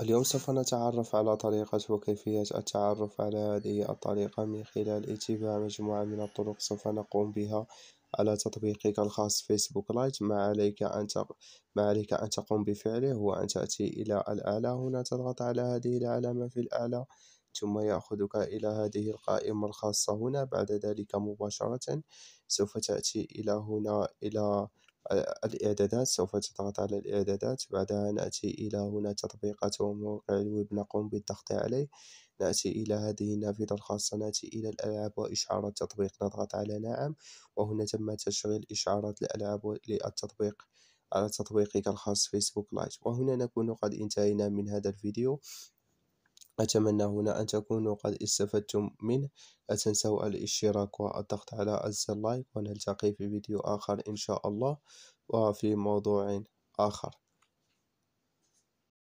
اليوم سوف نتعرف على طريقة وكيفية التعرف على هذه الطريقة من خلال اتباع مجموعة من الطرق سوف نقوم بها على تطبيقك الخاص فيسبوك لايت ما عليك أن تق... ما عليك أن تقوم بفعله هو أن تأتي إلى الأعلى هنا تضغط على هذه العلامة في الأعلى ثم يأخذك إلى هذه القائمة الخاصة هنا بعد ذلك مباشرة سوف تأتي إلى هنا إلى الإعدادات سوف تضغط على الإعدادات بعدها نأتي إلى هنا تطبيقات وموقع الويب نقوم بالضغط عليه نأتي إلى هذه النافذة الخاصة نأتي إلى الألعاب وإشعار التطبيق نضغط على نعم وهنا تم تشغيل إشعارات الألعاب للتطبيق على تطبيقك الخاص فيسبوك لايف وهنا نكون قد انتهينا من هذا الفيديو أتمنى هنا أن تكونوا قد استفدتم منه لا تنسوا الاشتراك والضغط على زر اللايك ونلتقي في فيديو آخر إن شاء الله وفي موضوع آخر